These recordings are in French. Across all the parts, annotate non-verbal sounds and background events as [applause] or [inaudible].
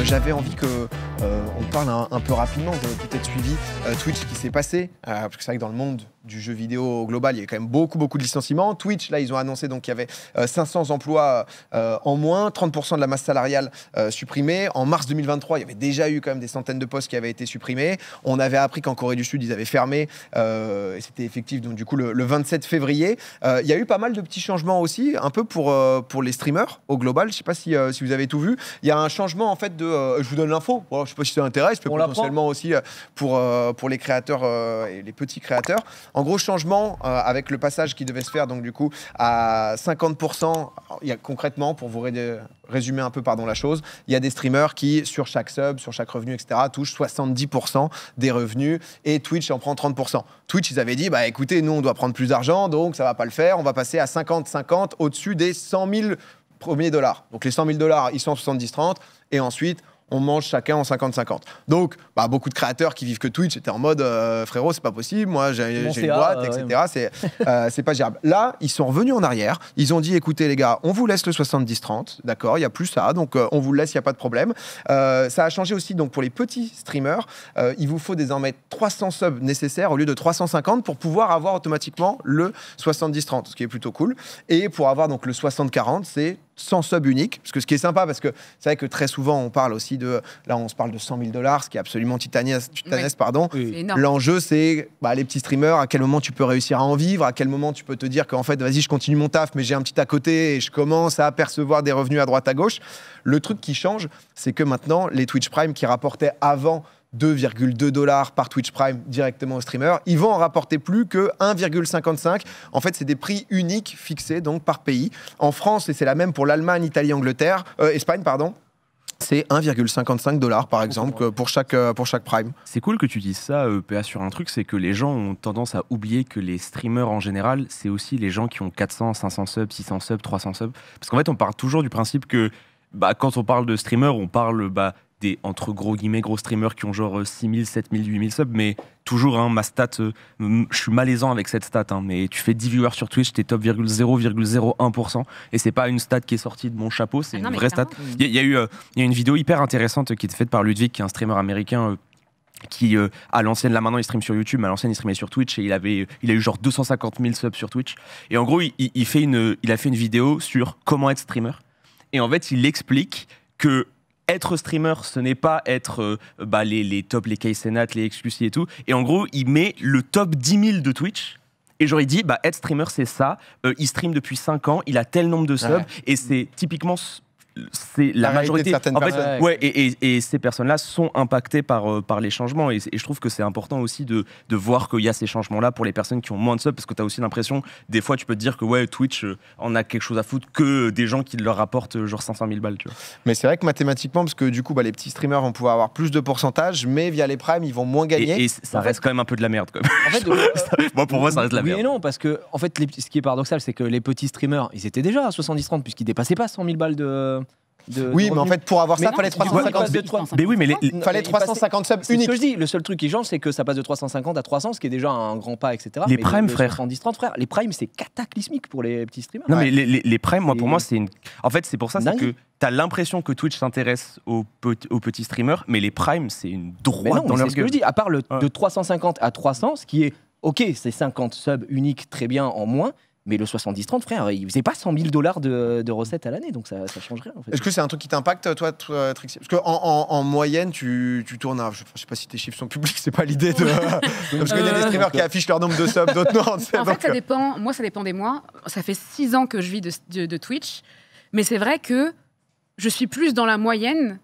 Euh, j'avais envie que euh, on parle un, un peu rapidement, vous avez peut-être suivi euh, Twitch qui s'est passé, parce que c'est vrai que dans le monde du jeu vidéo global, il y a quand même beaucoup, beaucoup de licenciements. Twitch, là, ils ont annoncé donc qu'il y avait 500 euh, emplois euh, en moins, 30% de la masse salariale euh, supprimée. En mars 2023, il y avait déjà eu quand même des centaines de postes qui avaient été supprimés. On avait appris qu'en Corée du Sud, ils avaient fermé, et c'était effectif donc du coup le, 27 février. il y a eu pas mal de petits changements aussi, un peu pour, pour les streamers au global. Je ne sais pas si, si, vous avez tout vu. Il y a un changement en fait de... je vous donne l'info, je ne sais pas si ça intéresse, mais potentiellement aussi pour, pour les créateurs et les petits créateurs. En gros, changement euh, avec le passage qui devait se faire, donc du coup, à 50%, il y a, concrètement, pour vous résumer un peu pardon, la chose, il y a des streamers qui, sur chaque sub, sur chaque revenu, etc., touchent 70% des revenus et Twitch en prend 30%. Twitch, ils avaient dit, bah écoutez, nous, on doit prendre plus d'argent, donc ça va pas le faire, on va passer à 50-50 au-dessus des 100 000 premiers dollars. Donc les 100 000 dollars, ils sont 70-30, et ensuite, on mange chacun en 50-50. Donc, bah, beaucoup de créateurs qui vivent que Twitch étaient en mode euh, frérot, c'est pas possible, moi j'ai une boîte, euh, etc. Euh, [laughs] c'est pas gérable. Là, ils sont revenus en arrière. Ils ont dit écoutez, les gars, on vous laisse le 70-30, d'accord Il n'y a plus ça, donc on vous le laisse, il n'y a pas de problème. ça a changé aussi, donc pour les petits streamers, il vous faut désormais 300 subs nécessaires au lieu de 350 pour pouvoir avoir automatiquement le 70-30, ce qui est plutôt cool. Et pour avoir donc le 60-40, c'est sans sub unique, Parce que ce qui est sympa, parce que c'est vrai que très souvent, on parle aussi de. Là, on se parle de 100 000 dollars, ce qui est absolument titanesque. pardon. L'enjeu, c'est bah, les petits streamers, à quel moment tu peux réussir à en vivre, à quel moment tu peux te dire qu'en fait, vas-y, je continue mon taf, mais j'ai un petit à côté et je commence à percevoir des revenus à droite, à gauche. Le truc qui change, c'est que maintenant, les Twitch Prime qui rapportaient avant 2,2 dollars par Twitch Prime directement aux streamers. Ils vont en rapporter plus que 1,55. En fait, c'est des prix uniques fixés donc par pays. En France, et c'est la même pour l'Allemagne, Italie, Angleterre, euh, Espagne, pardon. C'est 1,55 dollars par exemple pour chaque, euh, pour chaque prime. C'est cool que tu dises ça, euh, PA, sur un truc, c'est que les gens ont tendance à oublier que les streamers en général, c'est aussi les gens qui ont 400, 500 subs, 600 subs, 300 subs. Parce qu'en fait, on parle toujours du principe que bah, quand on parle de streamer, on parle bah, des entre gros guillemets gros streamers qui ont genre 6000, 7000, 8000 subs, mais toujours, hein, ma stat, euh, je suis malaisant avec cette stat, hein, mais tu fais 10 viewers sur Twitch, t'es top 0,01%, et c'est pas une stat qui est sortie de mon chapeau, c'est ah une vraie stat. Il y, a eu euh, y a une vidéo hyper intéressante qui est faite par Ludwig, qui est un streamer américain. Euh, qui à l'ancienne, là maintenant il stream sur YouTube, à l'ancienne il streamait sur Twitch et il avait, il a eu genre 250 000 subs sur Twitch. Et en gros, il, fait une, il a fait une vidéo sur comment être streamer. Et en fait, il explique que être streamer, ce n'est pas être euh, bah, les, top, tops, les Kaysenat, les exclusifs et tout. Et en gros, il met le top 10 000 de Twitch. Et j'aurais dit, bah, être streamer, c'est ça. Euh, il stream depuis 5 ans, il a tel nombre de subs. Et c'est typiquement c'est la, majorité. en fait, ouais, et, ces personnes-là sont impactées par, euh, par les changements. Et, je trouve que c'est important aussi de, de voir qu'il y a ces changements-là pour les personnes qui ont moins de subs, parce que tu as aussi l'impression, des fois, tu peux te dire que ouais, Twitch on euh, en a quelque chose à foutre que des gens qui leur rapportent euh, genre 500 000 balles. Tu vois. Mais c'est vrai que mathématiquement, parce que du coup, bah, les petits streamers vont pouvoir avoir plus de pourcentage, mais via les primes, ils vont moins gagner. Et, ça reste quand même un peu de la merde. [laughs] moi, pour moi, ça reste de la merde. Mais non, parce que en fait, les, ce qui est paradoxal, c'est que les petits streamers, ils étaient déjà à 70-30 puisqu'ils dépassaient pas 100 000 balles de oui, mais en fait, pour avoir ça, fallait 350 subs. Mais oui, mais fallait 350 subs uniques. Ce que je dis, le seul truc qui change, c'est que ça passe de 350 à 300, ce qui est déjà un grand pas, etc. Les primes, frère. Les primes, c'est cataclysmique pour les petits streamers. Non, mais les, les, primes, moi, pour moi, c'est une. En fait, c'est pour ça, c'est que t'as l'impression que Twitch s'intéresse aux, petits streamers, mais les primes, c'est une droite dans leur gueule. ce que je dis. À part le, de 350 à 300, ce qui est, ok, c'est 50 subs uniques, très bien en moins mais le 70-30, frère, il faisait pas 100 000 dollars de, recettes à l'année, donc ça, ça change rien. Est-ce que c'est un truc qui t'impacte, toi, Trixie Parce qu'en en, moyenne, tu, tournes, je, ne sais pas si tes chiffres sont publics, c'est pas l'idée de. [laughs] parce qu'il y a des euh, streamers qui affichent leur nombre de subs, d'autres non. En fait, ça euh. dépend. Moi, ça dépend des mois. Ça fait 6 ans que je vis de, Twitch, mais c'est vrai que je suis plus dans la moyenne,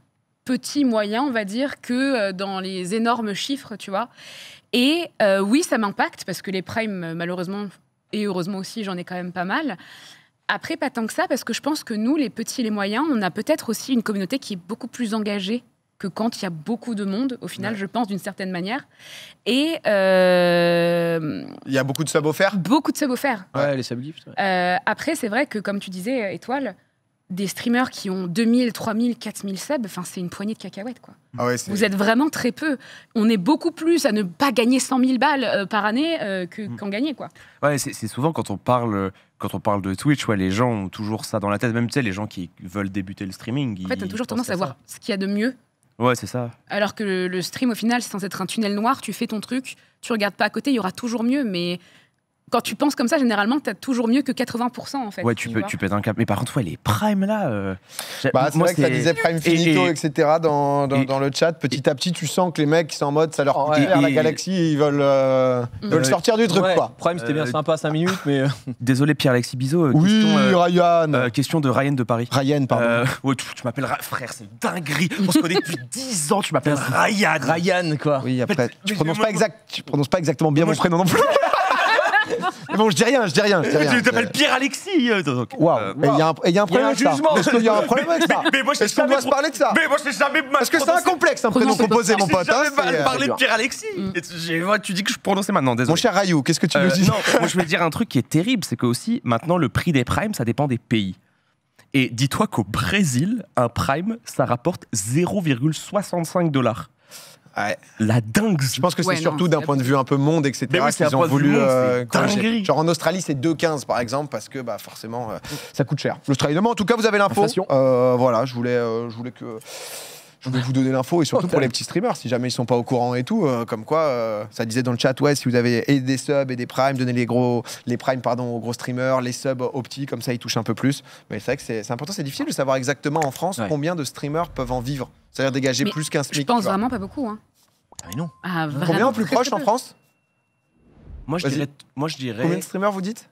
petit moyen, on va dire, que euh, dans les énormes chiffres, tu vois. Et oui, ça m'impacte parce que les primes, malheureusement, et heureusement aussi, j'en ai quand même pas mal. Après, pas tant que ça, parce que je pense que nous, les petits et les moyens, on a peut-être aussi une communauté qui est beaucoup plus engagée que quand il y a beaucoup de monde, au final, je pense, d'une certaine manière. Et. Euh, il y a beaucoup de subs faire Beaucoup de subs faire. Ouais, les sub ouais. Euh, après, c'est vrai que, comme tu disais, euh, Étoile, des streamers qui ont 2000, 3000, 4000 subs, enfin c'est une poignée de cacahuètes quoi. Ah vous êtes vraiment très peu. On est beaucoup plus à ne pas gagner 100 000 balles euh, par année euh, que mm. qu'en gagner quoi. Ouais, c'est souvent quand on parle quand on parle de Twitch, ouais, les gens ont toujours ça dans la tête. Même tu les gens qui veulent débuter le streaming. En fait, toujours tendance à, voir ce qu'il y a de mieux. Ouais, c'est ça. Alors que le, stream, au final, c'est censé être un tunnel noir. Tu fais ton truc, tu regardes pas à côté, il y aura toujours mieux. Mais quand tu penses comme ça, généralement, t'as toujours mieux que 80% en fait. Ouais, tu, peux, tu pètes un cap. Mais par contre, ouais, les primes là. Euh, bah, c'est vrai ça disait prime finito, etc. Dans, le chat. Petit à petit, tu sens que les mecs qui sont en mode, ça leur coûte la galaxie, ils veulent, euh, veulent euh, sortir du truc quoi. Prime, c'était bien sympa 5 minutes, mais. [laughs] Désolé, Pierre-Alexis Bizot. oui, question, Ryan. question de Ryan de Paris. Ryan, pardon. ouais, tu, m'appelles. Frère, c'est dinguerie. On se connaît depuis 10 ans, tu m'appelles Ryan. Ryan, quoi. Oui, après, tu prononces, pas tu prononces pas exactement bien mon prénom non plus. [laughs] Mais bon, je dis rien, je dis rien. Je dis rien. Tu t'appelles Pierre Alexis. Euh, euh, waouh. Et il y, a un problème avec ça. Est-ce y a un problème avec [laughs] ça Est-ce qu'on doit se parler de ça Mais moi, je sais jamais. Parce que c'est un complexe, un prénom composé mon pote. Je hein, jamais euh, parler de Pierre Alexis. Mm. Tu dis que je prononçais maintenant, désolé. Mon cher Rayou, qu'est-ce que tu me dis moi, je veux dire un truc qui est terrible, c'est que aussi, maintenant, le prix des primes, ça dépend des pays. Et dis-toi qu'au Brésil, un prime, ça rapporte 0,65 dollars la dingue. Je pense que c'est surtout d'un point de vue un peu monde, etc. Ben ont voulu. Euh, genre en Australie, c'est 2,15 par exemple, parce que bah, forcément, euh, ça coûte cher. L'Australie, mais en tout cas, vous avez l'info. Euh, voilà, je voulais, je voulais que. Je voulais vous donner l'info et surtout [laughs] pour les petits streamers, si jamais ils sont pas au courant et tout, comme quoi, ça disait dans le chat, ouais, si vous avez des subs et des primes, donnez les gros, les primes pardon aux gros streamers, les subs aux petits, comme ça ils touchent un peu plus. Mais c'est vrai que c'est important, c'est difficile de savoir exactement en France combien de streamers peuvent en vivre. C'est-à-dire dégager plus qu'un SMIC. Je pense vraiment pas beaucoup. Hein. Ah, mais non. Ah, Combien en plus proche en France moi je, dirais, moi je dirais. Combien de streamers vous dites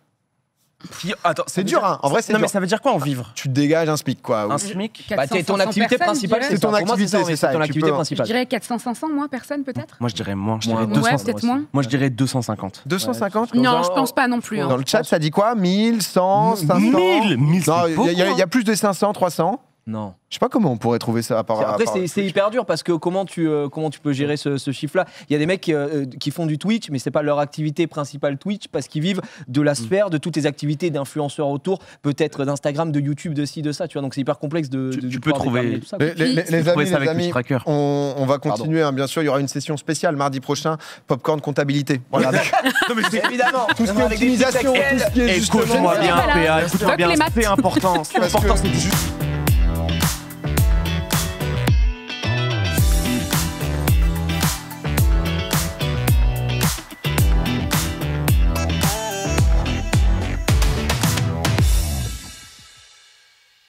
Attends, c'est dur, hein. En vrai, c'est Non, mais ça veut dire quoi en vivre Tu dégages un SMIC, quoi. Un SMIC bah, C'est ton activité principale. C'est ton activité, c'est ça. ton activité hein. principale. Je dirais 400-500, moi. personne peut-être Moi, je dirais moins. Je dirais 200. Ouais, peut-être moins. Moi, je dirais 250. 250 Non, je pense pas non plus. Hein. Dans le chat, ça dit quoi 1000, 100, 500 1000 1000 Il y a hein. plus de 500, 300. Non. Je sais pas comment on pourrait trouver ça à part. Après, c'est, hyper dur parce que comment tu, euh, comment tu peux gérer ce, chiffre-là Il y a des mecs euh, euh, qui font du Twitch, mais c'est pas leur activité principale Twitch parce qu'ils vivent de la mm. sphère, de toutes les activités d'influenceurs autour, peut-être d'Instagram, de YouTube, de ci, de ça. Tu vois, donc c'est hyper complexe de. Tu, peux trouver. ça, les, les, amis, on, va continuer, hein, bien sûr. Il y aura une session spéciale mardi prochain, popcorn comptabilité. [laughs] évidemment. Tout ce qui est optimisation, bien, PA. C'est important,